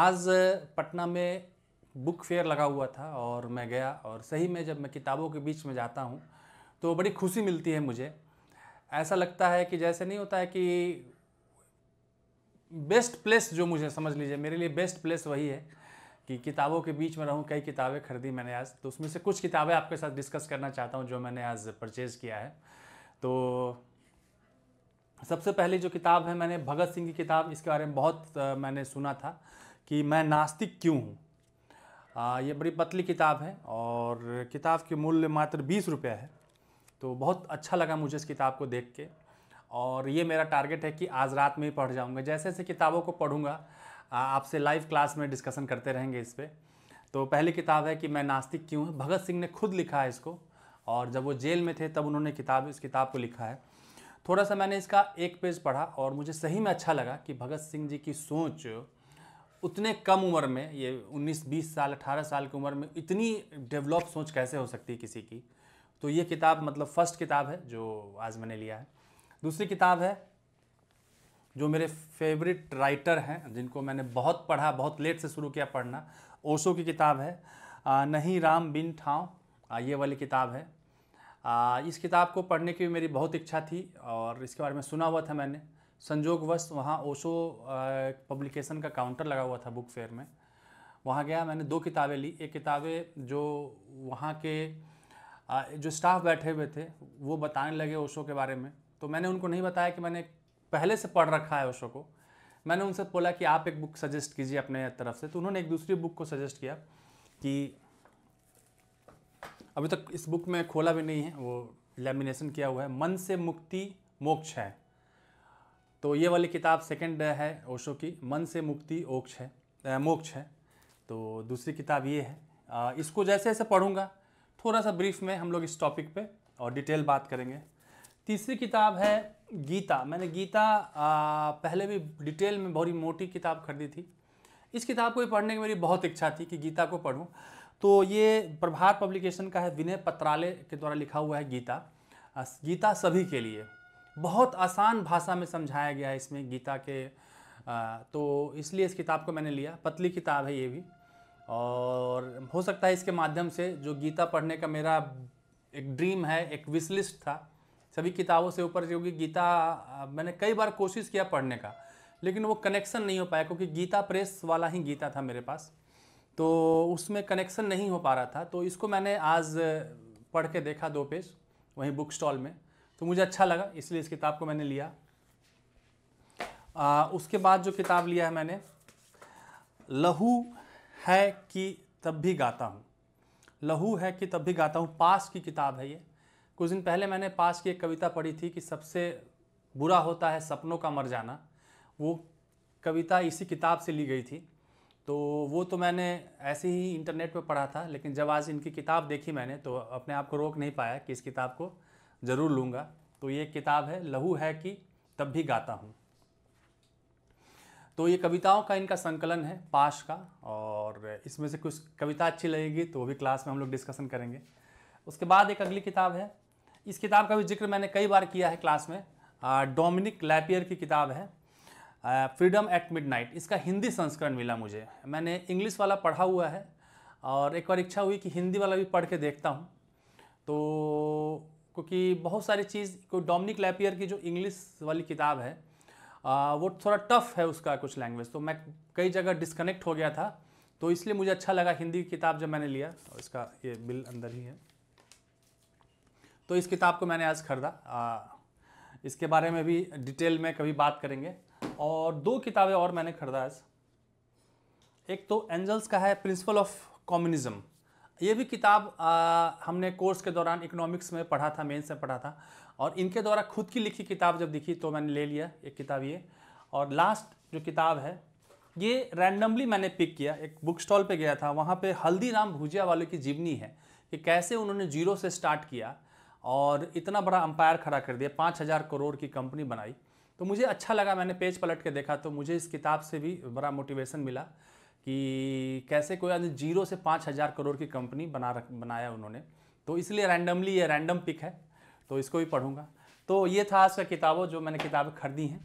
आज पटना में book fair लगा हुआ था और मैं गया और सही में जब मैं किताबों के बीच में जाता हूँ तो बड़ी खुशी मिलती है मुझे ऐसा लगता है कि जैसे नहीं होता है कि बेस्ट प्लेस जो मुझे समझ लीजिए मेरे लिए बेस्ट प्लेस वही है कि किताबों के बीच में रहूँ कई किताबें खरीदी मैंने आज तो उसमें से कुछ किताबें आपके साथ डिस्कस करना चाहता हूँ जो मैंने आज परचेज़ किया है तो सबसे पहले जो किताब है मैंने भगत सिंह की किताब इसके बारे में बहुत मैंने सुना था कि मैं नास्तिक क्यों हूँ ये बड़ी पतली किताब है और किताब के मूल्य मात्र बीस रुपये है तो बहुत अच्छा लगा मुझे इस किताब को देख के और ये मेरा टारगेट है कि आज रात में ही पढ़ जाऊँगा जैसे जैसे किताबों को पढ़ूँगा आपसे लाइव क्लास में डिस्कशन करते रहेंगे इस पर तो पहली किताब है कि मैं नास्तिक क्यों हूँ भगत सिंह ने खुद लिखा है इसको और जब वो जेल में थे तब उन्होंने किताब इस किताब को लिखा है थोड़ा सा मैंने इसका एक पेज पढ़ा और मुझे सही में अच्छा लगा कि भगत सिंह जी की सोच उतने कम उम्र में ये 19-20 साल 18 साल की उम्र में इतनी डेवलप सोच कैसे हो सकती है किसी की तो ये किताब मतलब फर्स्ट किताब है जो आज मैंने लिया है दूसरी किताब है जो मेरे फेवरेट राइटर हैं जिनको मैंने बहुत पढ़ा बहुत लेट से शुरू किया पढ़ना ओशो की किताब है आ, नहीं राम बिन ठाव ये वाली किताब है आ, इस किताब को पढ़ने की मेरी बहुत इच्छा थी और इसके बारे में सुना हुआ था मैंने संजोगवश वहाँ ओशो पब्लिकेशन का काउंटर लगा हुआ था बुक फेयर में वहाँ गया मैंने दो किताबें ली एक किताबें जो वहाँ के जो स्टाफ बैठे हुए थे वो बताने लगे ओशो के बारे में तो मैंने उनको नहीं बताया कि मैंने पहले से पढ़ रखा है ओशो को मैंने उनसे बोला कि आप एक बुक सजेस्ट कीजिए अपने तरफ से तो उन्होंने एक दूसरी बुक को सजेस्ट किया कि अभी तक इस बुक में खोला भी नहीं है वो लेमिनेशन किया हुआ है मन से मुक्ति मोक्ष है तो ये वाली किताब सेकंड है ओशो की मन से मुक्ति ओक्ष है मोक्ष है तो दूसरी किताब ये है इसको जैसे जैसे पढ़ूँगा थोड़ा सा ब्रीफ में हम लोग इस टॉपिक पे और डिटेल बात करेंगे तीसरी किताब है गीता मैंने गीता आ, पहले भी डिटेल में बहुत ही मोटी किताब खरीदी थी इस किताब को भी पढ़ने की मेरी बहुत इच्छा थी कि गीता को पढ़ूँ तो ये प्रभात पब्लिकेशन का है विनय पत्राले के द्वारा लिखा हुआ है गीता गीता सभी के लिए बहुत आसान भाषा में समझाया गया है इसमें गीता के आ, तो इसलिए इस किताब को मैंने लिया पतली किताब है ये भी और हो सकता है इसके माध्यम से जो गीता पढ़ने का मेरा एक ड्रीम है एक विशलिस्ट था सभी किताबों से ऊपर क्योंकि गीता मैंने कई बार कोशिश किया पढ़ने का लेकिन वो कनेक्शन नहीं हो पाया क्योंकि गीता प्रेस वाला ही गीता था मेरे पास तो उसमें कनेक्शन नहीं हो पा रहा था तो इसको मैंने आज पढ़ के देखा दो पेज वहीं बुक स्टॉल में तो मुझे अच्छा लगा इसलिए इस किताब को मैंने लिया आ, उसके बाद जो किताब लिया है मैंने लहू है कि तब भी गाता हूँ लहू है कि तब भी गाता हूँ पास की किताब है ये कुछ दिन पहले मैंने पास की एक कविता पढ़ी थी कि सबसे बुरा होता है सपनों का मर जाना वो कविता इसी किताब से ली गई थी तो वो तो मैंने ऐसे ही इंटरनेट पर पढ़ा था लेकिन जब आज इनकी किताब देखी मैंने तो अपने आप को रोक नहीं पाया कि इस किताब को ज़रूर लूँगा तो ये किताब है लहू है कि तब भी गाता हूँ तो ये कविताओं का इनका संकलन है पाश का और इसमें से कुछ कविता अच्छी लगेगी तो वो भी क्लास में हम लोग डिस्कशन करेंगे उसके बाद एक अगली किताब है इस किताब का भी जिक्र मैंने कई बार किया है क्लास में डोमिनिक लैपियर की किताब है फ्रीडम एट मिडनाइट इसका हिंदी संस्करण मिला मुझे मैंने इंग्लिश वाला पढ़ा हुआ है और एक बार इच्छा हुई कि हिंदी वाला भी पढ़ के देखता हूँ तो क्योंकि बहुत सारी चीज़ को डोमिनिक लैपियर की जो इंग्लिश वाली किताब है आ, वो थोड़ा टफ है उसका कुछ लैंग्वेज तो मैं कई जगह डिस्कनेक्ट हो गया था तो इसलिए मुझे अच्छा लगा हिंदी किताब जब मैंने लिया और इसका ये बिल अंदर ही है तो इस किताब को मैंने आज ख़रीदा इसके बारे में भी डिटेल में कभी बात करेंगे और दो किताबें और मैंने ख़रीदा आज एक तो एंजल्स का है प्रिंसिपल ऑफ कम्युनिज्म ये भी किताब आ, हमने कोर्स के दौरान इकोनॉमिक्स में पढ़ा था मेन में पढ़ा था और इनके द्वारा खुद की लिखी किताब जब दिखी तो मैंने ले लिया एक किताब ये और लास्ट जो किताब है ये रैंडमली मैंने पिक किया एक बुक स्टॉल पर गया था वहाँ पर हल्दीराम भुजिया वाले की जीवनी है कि कैसे उन्होंने जीरो से स्टार्ट किया और इतना बड़ा अंपायर खड़ा कर दिया पाँच हज़ार करोड़ की कंपनी बनाई तो मुझे अच्छा लगा मैंने पेज पलट के देखा तो मुझे इस किताब से भी बड़ा मोटिवेशन मिला कि कैसे कोई जीरो से पाँच हज़ार करोड़ की कंपनी बना रख बनाया उन्होंने तो इसलिए रैंडमली ये रैंडम पिक है तो इसको भी पढ़ूंगा तो ये था आज का किताबों जो मैंने किताबें खरीदी हैं